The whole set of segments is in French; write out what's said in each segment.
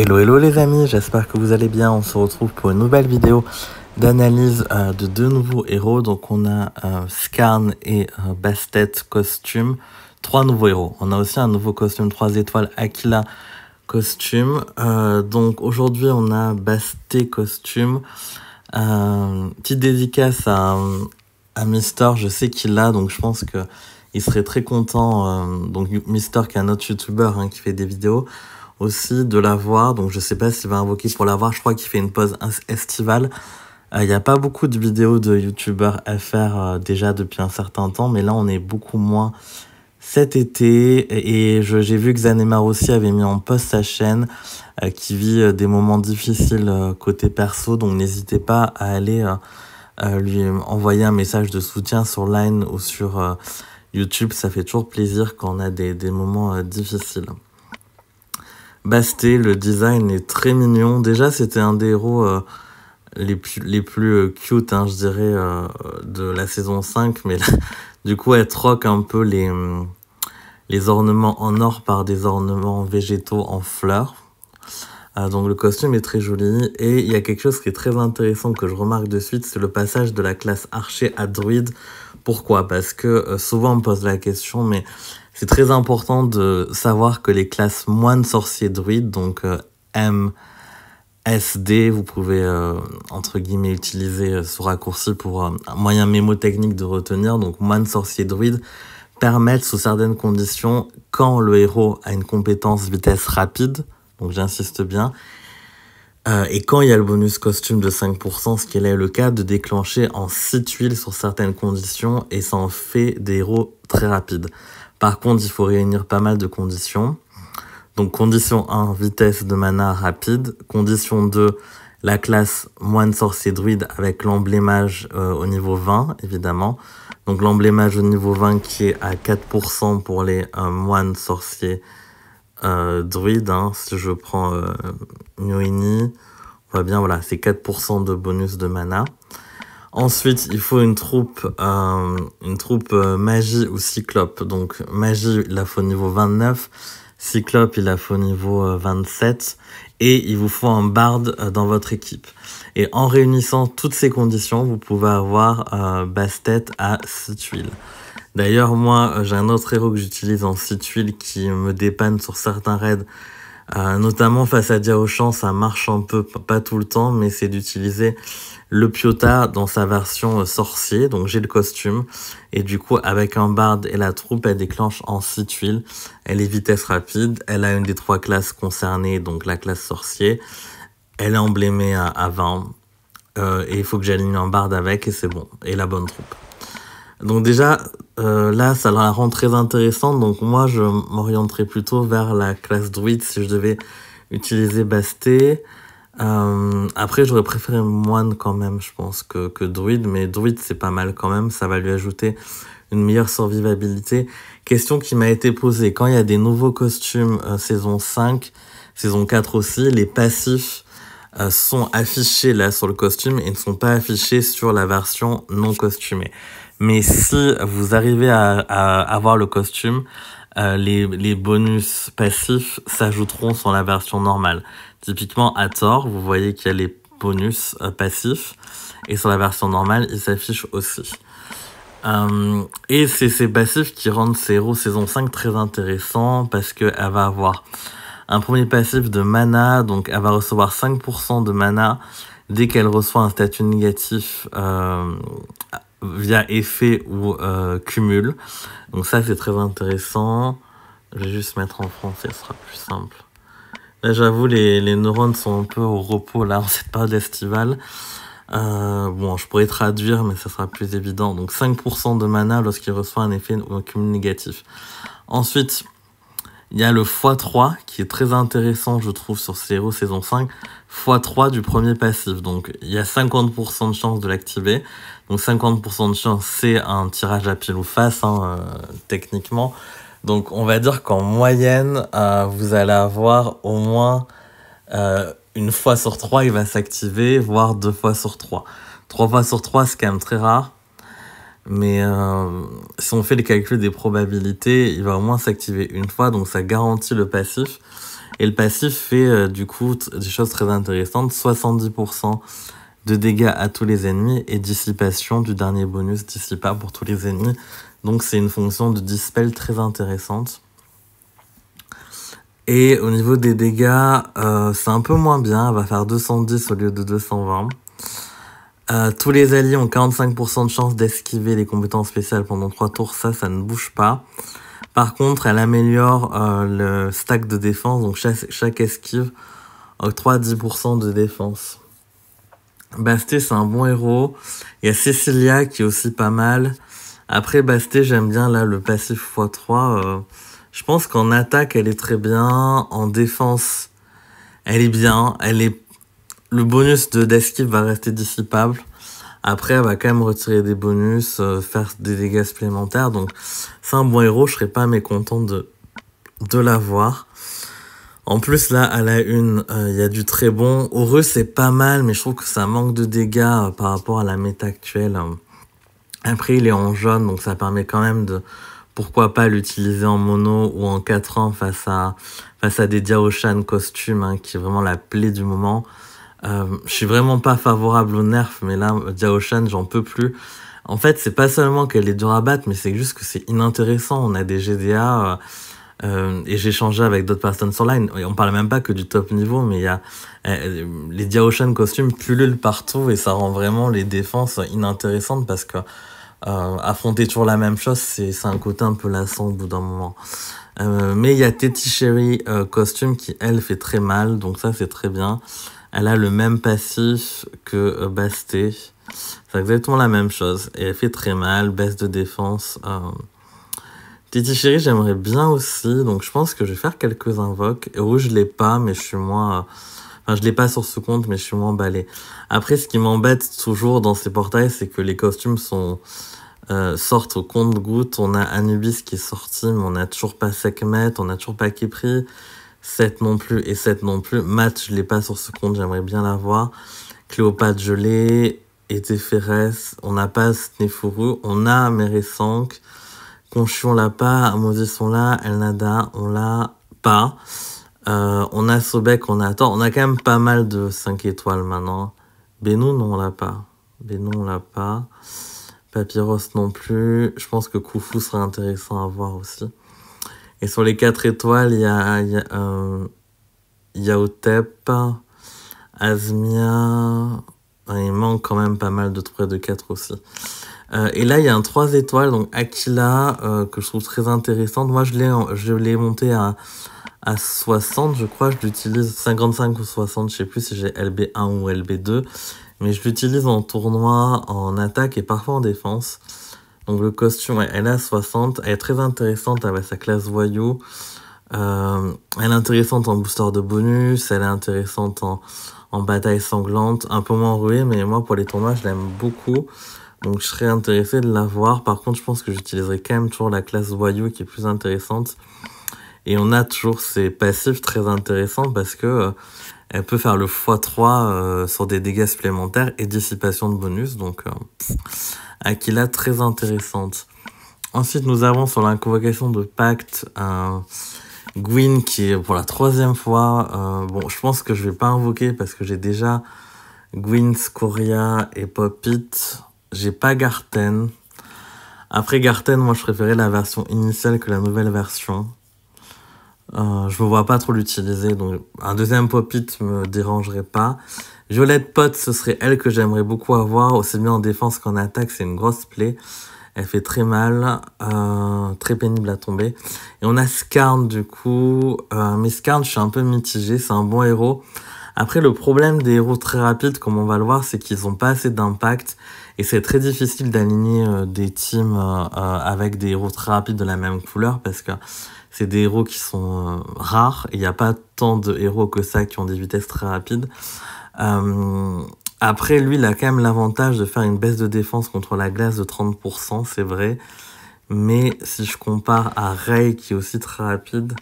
Hello hello les amis, j'espère que vous allez bien. On se retrouve pour une nouvelle vidéo d'analyse euh, de deux nouveaux héros. Donc on a euh, Skarn et euh, Bastet costume, trois nouveaux héros. On a aussi un nouveau costume trois étoiles Aquila costume. donc aujourd'hui on a Bastet costume. petite dédicace à, Mister, je sais qu'il l'a, donc je pense que il serait très content. donc Mister qui est un autre youtubeur hein, qui fait des vidéos aussi de la voir, Donc je sais pas s'il va invoquer pour la voir, Je crois qu'il fait une pause estivale. Euh, il y n'y a pas beaucoup de vidéos de youtubeurs FR faire euh, déjà depuis un certain temps, mais là on est beaucoup moins cet été. Et j'ai vu que Zanemar aussi avait mis en post sa chaîne euh, qui vit des moments difficiles côté perso, donc n'hésitez pas à aller lui envoyer un message de soutien sur Line ou sur YouTube. Ça fait toujours plaisir quand on a des, des moments difficiles. Basté, le design est très mignon. Déjà, c'était un des héros euh, les plus, les plus euh, cute, hein, je dirais, euh, de la saison 5. Mais du coup, elle troque un peu les, mm, les ornements en or par des ornements végétaux en fleurs. Ah, donc le costume est très joli. Et il y a quelque chose qui est très intéressant que je remarque de suite, c'est le passage de la classe archer à druide. Pourquoi Parce que souvent on me pose la question, mais c'est très important de savoir que les classes moines sorciers druides, donc MSD, euh, M, SD, vous pouvez euh, entre guillemets utiliser euh, ce raccourci pour un moyen mémotechnique de retenir. Donc moine, sorciers druides, permettent sous certaines conditions, quand le héros a une compétence vitesse rapide, donc j'insiste bien, et quand il y a le bonus costume de 5%, ce qui est le cas, de déclencher en 6 tuiles sur certaines conditions, et ça en fait des héros très rapides. Par contre, il faut réunir pas mal de conditions. Donc condition 1, vitesse de mana rapide. Condition 2, la classe moine sorcier druide avec l'emblémage euh, au niveau 20, évidemment. Donc l'emblémage au niveau 20 qui est à 4% pour les euh, moines sorciers euh, druides. Hein. Si je prends Nyoini, on voit bien, voilà, c'est 4% de bonus de mana. Ensuite, il faut une troupe, euh, une troupe euh, magie ou cyclope. Donc magie, il la faut au niveau 29. Cyclope, il la faut au niveau 27. Euh, Et il vous faut un barde dans votre équipe. Et en réunissant toutes ces conditions, vous pouvez avoir Bastet à 6 tuiles. D'ailleurs, moi, j'ai un autre héros que j'utilise en 6 tuiles qui me dépanne sur certains raids ah, notamment face à Diaochan, ça marche un peu, pas tout le temps, mais c'est d'utiliser le Piota dans sa version euh, sorcier, donc j'ai le costume, et du coup avec un barde et la troupe, elle déclenche en 6 tuiles, elle est vitesse rapide, elle a une des trois classes concernées, donc la classe sorcier, elle est emblémée à, 20, euh, et il faut que j'aligne un barde avec, et c'est bon, et la bonne troupe. Donc déjà, euh, là, ça la rend très intéressante. Donc moi, je m'orienterais plutôt vers la classe druide si je devais utiliser Basté. Euh, après, j'aurais préféré moine quand même, je pense, que, que druide. Mais druide, c'est pas mal quand même. Ça va lui ajouter une meilleure survivabilité. Question qui m'a été posée. Quand il y a des nouveaux costumes euh, saison 5, saison 4 aussi, les passifs sont affichés là sur le costume et ne sont pas affichés sur la version non costumée. Mais si vous arrivez à, à avoir le costume, euh, les, les, bonus passifs s'ajouteront sur la version normale. Typiquement, à tort, vous voyez qu'il y a les bonus euh, passifs, et sur la version normale, ils s'affichent aussi. Euh, et c'est ces passifs qui rendent héros saison 5 très intéressant, parce qu'elle va avoir un premier passif de mana, donc elle va recevoir 5% de mana dès qu'elle reçoit un statut négatif euh, via effet ou euh, cumul. Donc ça, c'est très intéressant. Je vais juste mettre en français, ce sera plus simple. Là, j'avoue, les, neurones sont un peu au repos, là, en cette période estivale. Euh, bon, je pourrais traduire, mais ça sera plus évident. Donc 5% de mana lorsqu'il reçoit un effet ou un cumul négatif. Ensuite, il y a le x3 qui est très intéressant, je trouve, sur Célero saison 5, x3 du premier passif. Donc il y a 50% de chance de l'activer. Donc 50% de chance, c'est un tirage à pile ou face, hein, euh, techniquement. Donc on va dire qu'en moyenne, euh, vous allez avoir au moins euh, une fois sur trois, il va s'activer, voire deux fois sur trois. Trois fois sur trois, c'est quand même très rare. Mais euh, si on fait le calcul des probabilités, il va au moins s'activer une fois, donc ça garantit le passif. Et le passif fait euh, du coup des choses très intéressantes, 70% de dégâts à tous les ennemis et dissipation du dernier bonus dissipable pour tous les ennemis. Donc c'est une fonction de dispel très intéressante. Et au niveau des dégâts, euh, c'est un peu moins bien, elle va faire 210 au lieu de 220. Euh, tous les alliés ont 45% de chance d'esquiver les compétences spéciales pendant 3 tours, ça, ça ne bouge pas. Par contre, elle améliore euh, le stack de défense, donc chaque, esquive octroie 10% de défense. Basté, c'est un bon héros. Il y a Cecilia qui est aussi pas mal. Après Basté, j'aime bien là le passif x3. Euh, je pense qu'en attaque, elle est très bien. En défense, elle est bien. Elle est le bonus de d'esquive va rester dissipable. Après, elle va quand même retirer des bonus, euh, faire des dégâts supplémentaires. Donc, c'est un bon héros. Je serais pas mécontent de, l'avoir. En plus, là, à la une, euh, il y a du très bon. Heureux, c'est pas mal, mais je trouve que ça manque de dégâts euh, par rapport à la méta actuelle. Après, il est en jaune, donc ça permet quand même de, pourquoi pas l'utiliser en mono ou en 4 ans face à, face à des Diaoshan costumes, hein, qui est vraiment la plaie du moment. Euh, je suis vraiment pas favorable au nerf, mais là, Zhao j'en peux plus. En fait, c'est pas seulement qu'elle est dure à battre, mais c'est juste que c'est inintéressant. On a des GDA, euh, euh, et j'ai changé avec d'autres personnes sur Line. On parle même pas que du top niveau, mais il y a les Dia costumes pullulent partout, et ça rend vraiment les défenses inintéressantes parce que affronter toujours la même chose, c'est un côté un peu lassant au bout d'un moment. mais il y a Teti Sherry costume qui, elle, fait très mal, donc ça, c'est très bien elle a le même passif que Basté. C'est exactement la même chose. Et elle fait très mal, baisse de défense. Euh. Titi Chérie, j'aimerais bien aussi. Donc je pense que je vais faire quelques invoques. Et je l'ai pas, mais je suis moins... Euh, enfin, je l'ai pas sur ce compte, mais je suis moins emballé. Après, ce qui m'embête toujours dans ces portails, c'est que les costumes sont... Euh, sortent au compte-goutte. On a Anubis qui est sorti, mais on n'a toujours pas Sekhmet, on n'a toujours pas Kipri. 7 non plus et 7 non plus. Matt, je l'ai pas sur ce compte, j'aimerais bien l'avoir. Cléopâtre, je l'ai. Etéphérès, on n'a pas Snefuru, On a 5. Conchu, on l'a pas. sont on l'a. Elnada, on l'a pas. Euh, on a Sobek, on attend On a quand même pas mal de 5 étoiles maintenant. Benou, non, on l'a pas. Benou, on l'a pas. Papyrus, non plus. Je pense que Koufou serait intéressant à voir aussi. Et sur les 4 étoiles, il y a, y, a, euh, Azmia. Il manque quand même pas mal de près de 4 aussi. Euh, et là, il y a un 3 étoiles, donc Aquila, euh, que je trouve très intéressante. Moi, je l'ai monté à, à 60, je crois. Je l'utilise 55 ou 60, je sais plus si j'ai LB1 ou LB2. Mais je l'utilise en tournoi, en attaque et parfois en défense. Donc le costume, elle a 60, elle est très intéressante avec sa classe voyou. Euh, elle est intéressante en booster de bonus, elle est intéressante en, bataille sanglante, un peu moins ruée, mais moi pour les tournois je l'aime beaucoup. Donc je serais intéressé de la voir. Par contre je pense que j'utiliserai quand même toujours la classe voyou qui est plus intéressante. Et on a toujours ces passifs très intéressants parce que euh, elle peut faire le x3 euh, sur des dégâts supplémentaires et dissipation de bonus. Donc, euh, pff, Aquila très intéressante. Ensuite, nous avons sur la convocation de Pacte Gwyn qui est pour la troisième fois. bon, je pense que je vais pas invoquer parce que j'ai déjà Gwyn, Scoria et Popit. J'ai pas Garten. Après Garten, moi je préférais la version initiale que la nouvelle version. Euh, je me vois pas trop l'utiliser, donc un deuxième pop-it me dérangerait pas. Violette Pot, ce serait elle que j'aimerais beaucoup avoir, aussi bien en défense qu'en attaque, c'est une grosse plaie. Elle fait très mal, euh, très pénible à tomber. Et on a Skarn du coup, euh, mais Skarn je suis un peu mitigé, c'est un bon héros. Après le problème des héros très rapides, comme on va le voir, c'est qu'ils n'ont pas assez d'impact et c'est très difficile d'aligner euh, des teams avec des héros très rapides de la même couleur parce que c'est des héros qui sont euh, rares. Il n'y a pas tant de héros que ça qui ont des vitesses très rapides. Euh, après, lui, il a quand même l'avantage de faire une baisse de défense contre la glace de 30%, c'est vrai. Mais si je compare à Ray, qui est aussi très rapide,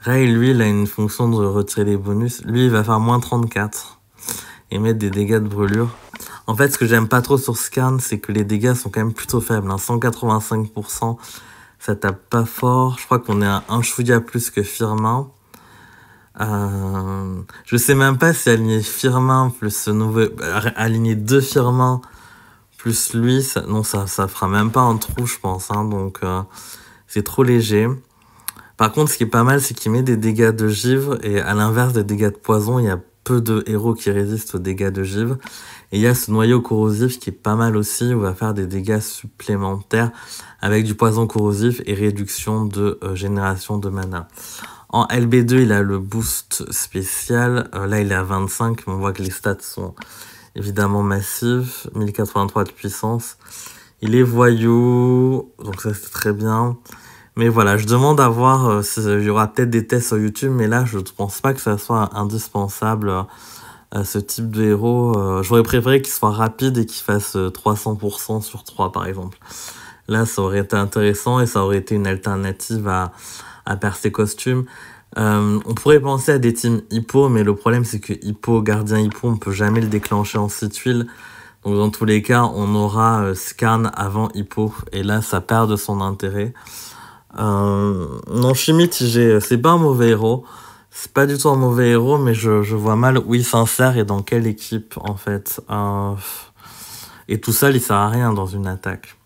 Ray, lui, il a une fonction de retirer les bonus. Lui, il va faire moins 34 et mettre des dégâts de brûlure. En fait, ce que j'aime pas trop sur Scan, c'est que les dégâts sont quand même plutôt faibles. 185%, hein ça tape pas fort. Je crois qu'on est à un chouïa plus que Firmin. Euh, je sais même pas si aligner Firmin plus ce nouveau. Euh, aligner deux Firmin plus lui, ça, non, ça, ça fera même pas un trou, je pense. Hein. donc, euh, c'est trop léger. Par contre, ce qui est pas mal, c'est qu'il met des dégâts de givre et à l'inverse des dégâts de poison, il y a peu de héros qui résistent aux dégâts de givre. Et il y a ce noyau corrosif qui est pas mal aussi, on va faire des dégâts supplémentaires avec du poison corrosif et réduction de euh, génération de mana. En LB2, il a le boost spécial. Euh, là, il est à 25, mais on voit que les stats sont évidemment massives 1083 de puissance. Il est voyou, donc ça c'est très bien. Mais voilà, je demande à voir euh, il s'il y aura peut-être des tests sur YouTube, mais là je ne pense pas que ça soit indispensable à ce type de héros. Euh, j'aurais préféré qu'il soit rapide et qu'il fasse 300% euh, sur 3 par exemple. Là, ça aurait été intéressant et ça aurait été une alternative à, à percer costume. Euh, on pourrait penser à des teams hippo, mais le problème c'est que hippo, gardien hippo, on peut jamais le déclencher en 6 tuiles. Donc dans tous les cas, on aura scan avant hippo, et là ça perd de son intérêt. Euh, non, c'est pas un mauvais héros c'est pas du tout un mauvais héros, mais je, vois mal où il s'insère et dans quelle équipe, en fait. Euh, et tout seul, il sert à rien dans une attaque.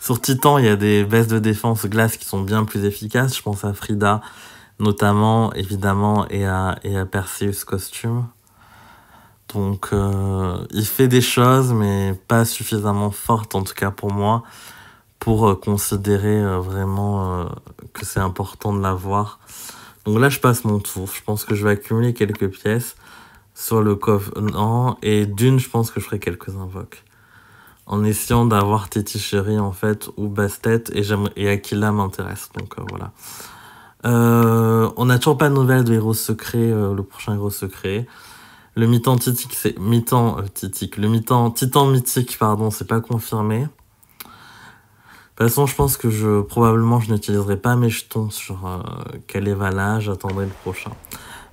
Sur Titan, il y a des baisses de défense glace qui sont bien plus efficaces. Je pense à Frida, notamment, évidemment, et à, et à Perseus Costume. Donc, euh, il fait des choses, mais pas suffisamment fortes, en tout cas pour moi, pour euh, considérer vraiment que c'est important de l'avoir. Donc là, je passe mon tour. Je pense que je vais accumuler quelques pièces sur le covenant et d'une, je pense que je ferai quelques invoques. En essayant d'avoir Titi en fait, ou Bastet, et, et Aquila m'intéresse. Donc euh, voilà. Euh, on n'a toujours pas de nouvelles de Héros Secret, euh, le prochain Héros Secret. Le mi-temps c'est... Mi-temps Titique. Le mi-temps... Titan Mythique, pardon, c'est pas confirmé. De toute façon, je pense que je probablement je n'utiliserai pas mes jetons sur euh, quel évalage, j'attendrai le prochain.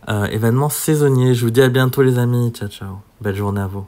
Euh, événement saisonnier, je vous dis à bientôt les amis, ciao ciao, belle journée à vous.